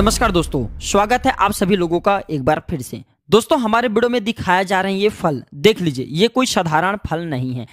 नमस्कार दोस्तों स्वागत है आप सभी लोगों का एक बार फिर से दोस्तों हमारे वीडियो में दिखाया जा रहे हैं ये फल देख लीजिए ये कोई साधारण फल नहीं है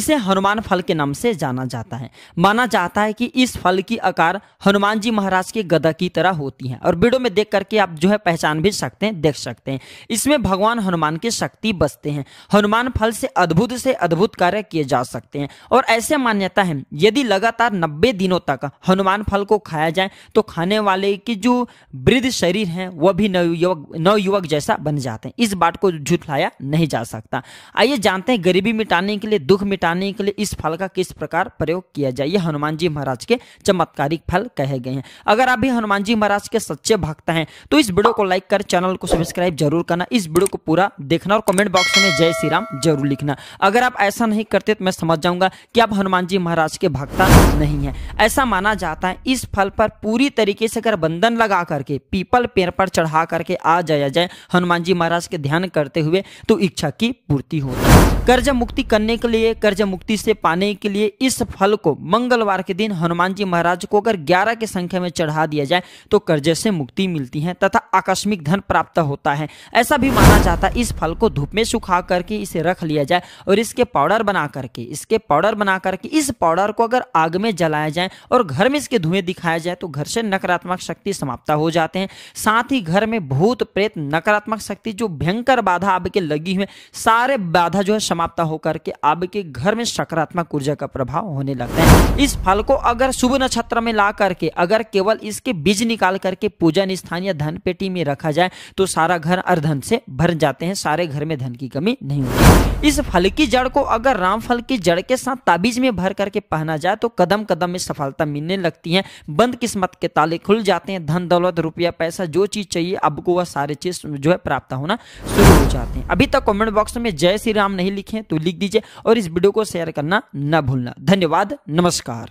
इसे हनुमान फल के नाम से जाना जाता है माना जाता है कि इस फल की आकार हनुमान जी महाराज के गदा की तरह होती है और वीडियो में देख करके आप जो है पहचान भी सकते हैं देख सकते हैं इसमें भगवान हनुमान की शक्ति बसते हैं हनुमान फल से अद्भुत से अद्भुत कार्य किए जा सकते हैं और ऐसे मान्यता है यदि लगातार नब्बे दिनों तक हनुमान फल को खाया जाए तो खाने वाले की जो वृद्ध शरीर है वह भी नवयुवक नवयुवक जैसा बन जाते हैं इस बात को झुठलाया नहीं जा सकता आइए जानते हैं गरीबी मिटाने के लिए दुख मिटाने के लिए इस फल का किस प्रकार प्रयोग किया जाए ये हनुमान जी महाराज के चमत्कारिक फल कहे गए हैं अगर आप भी हनुमान जी महाराज के सच्चे भक्त हैं तो इस वीडियो को लाइक कर चैनल को सब्सक्राइब जरूर करना इस वीडियो को पूरा देखना और कमेंट बॉक्स में जय श्री राम जरूर लिखना अगर आप ऐसा नहीं करते तो मैं समझ जाऊंगा कि आप हनुमान जी महाराज के भक्ता नहीं है ऐसा माना जाता है इस फल पर पूरी तरीके से अगर बंधन लगा करके पीपल पेड़ पर चढ़ा करके आ जाया जाए हनुमान जी जी महाराज के ध्यान करते हुए तो इच्छा की पूर्ति होती है कर्ज मुक्ति करने के लिए कर्ज मुक्ति से पाने के लिए इस फल को मंगलवार के दिन हनुमान जी महाराज को अगर 11 की संख्या में चढ़ा दिया जाए तो कर्ज से मुक्ति मिलती है तथा आकस्मिक धन प्राप्त होता है ऐसा भी माना जाता है इस फल को धूप में सुखा करके इसे रख लिया जाए और इसके पाउडर बना करके इसके पाउडर बना करके इस पाउडर को अगर आग में जलाया जाए और घर में इसके धुएं दिखाया जाए तो घर से नकारात्मक शक्ति समाप्त हो जाते हैं साथ ही घर में भूत प्रेत नकारात्मक शक्ति जो भयंकर बाधा आपके लगी हुई सारे बाधा जो है समाप्त होकर के आपके घर में सकारात्मक ऊर्जा का प्रभाव होने लगता है इस फल को अगर शुभ नक्षत्र में ला करके अगर केवल इसके बीज निकाल करके पूजन स्थान या धन पेटी में रखा जाए तो सारा घर अर्धन से भर जाते हैं सारे घर में धन की कमी नहीं होती इस फल की जड़ को अगर राम फल की जड़ के साथ ताबीज में भर करके पहना जाए तो कदम कदम में सफलता मिलने लगती है बंद किस्मत के ताले खुल जाते हैं धन दौलत रुपया पैसा जो चीज चाहिए आपको वह सारे चीज जो है प्राप्त होना शुरू हो जाते हैं अभी तक कॉमेंट बॉक्स में जय श्री राम नहीं लिखे तो लिख दीजिए और इस वीडियो को शेयर करना ना भूलना धन्यवाद नमस्कार